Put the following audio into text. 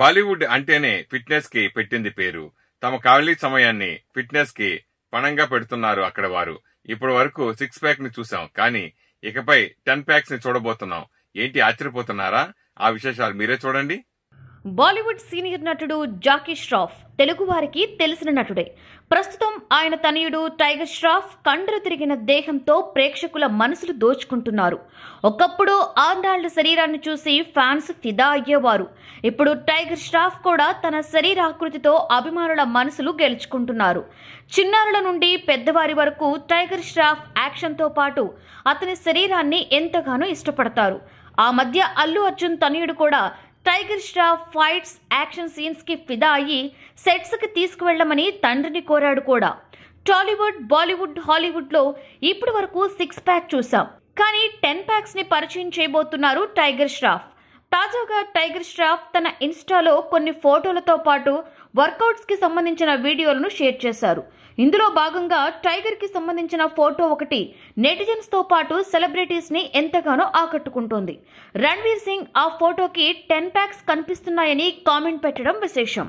బాలీవుడ్ అంటేనే ఫిట్నెస్ కి పెట్టింది పేరు తమ ఖాళీ సమయాన్ని ఫిట్నెస్ కి పణంగా పెడుతున్నారు అక్కడ వారు ఇప్పటి వరకు సిక్స్ ప్యాక్ ని చూసాం కానీ ఇకపై టెన్ ప్యాక్స్ ని చూడబోతున్నాం ఏంటి ఆశ్చర్యపోతున్నారా ఆ విశేషాలు మీరే చూడండి బాలీవుడ్ సీనియర్ నటుడు జాకీ ష్రాఫ్ తెలుగు వారికి తెలిసిన నటుడే ప్రస్తుతం ఆయన తనయుడు టైగర్ ష్రాఫ్ కండలు తిరిగిన దేహంతో ప్రేక్షకుల మనసులు దోచుకుంటున్నారు ఒకప్పుడు ఆర్నాల్డ్ శరీరాన్ని చూసి ఫ్యాన్స్ ఫిదా అయ్యేవారు ఇప్పుడు టైగర్ ష్రాఫ్ కూడా తన శరీరాకృతితో అభిమానుల మనసులు గెలుచుకుంటున్నారు చిన్నారుల నుండి పెద్దవారి వరకు టైగర్ ష్రాఫ్ యాక్షన్తో పాటు అతని శరీరాన్ని ఎంతగానో ఇష్టపడతారు ఆ మధ్య అల్లు అర్జున్ తనయుడు కూడా టైగర్ ష్రాఫ్ ఫైట్స్ యాక్షన్ సీన్స్కి ఫిదా అయ్యి సెట్స్కి తీసుకువెళ్లమని తండ్రిని కోరాడు కూడా టాలీవుడ్ బాలీవుడ్ హాలీవుడ్లో ఇప్పటి వరకు సిక్స్ ప్యాక్ చూసాం కానీ టెన్ ప్యాక్స్ని పరిచయం చేయబోతున్నారు టైగర్ ష్రాఫ్ తాజాగా టైగర్ ష్రాఫ్ తన ఇన్స్టాలో కొన్ని ఫోటోలతో పాటు వర్కౌట్స్కి సంబంధించిన వీడియోలను షేర్ చేశారు ఇందులో భాగంగా టైగర్కి సంబంధించిన ఫోటో ఒకటి నెటిజన్స్తో పాటు సెలబ్రిటీస్ని ఎంతగానో ఆకట్టుకుంటోంది రణ్వీర్ సింగ్ ఆ ఫోటోకి టెన్ ప్యాక్స్ కనిపిస్తున్నాయని కామెంట్ పెట్టడం విశేషం